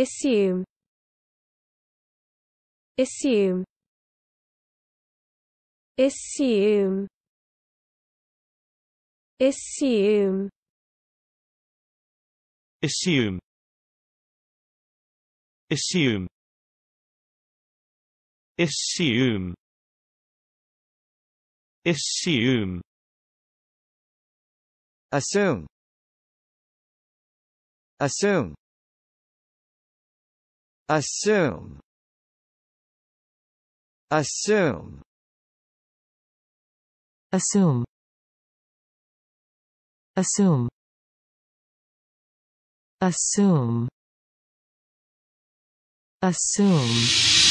Assume Assume Assume Assume Assume Assume Assume Assume Assume Assume Assume Assume Assume Assume Assume Assume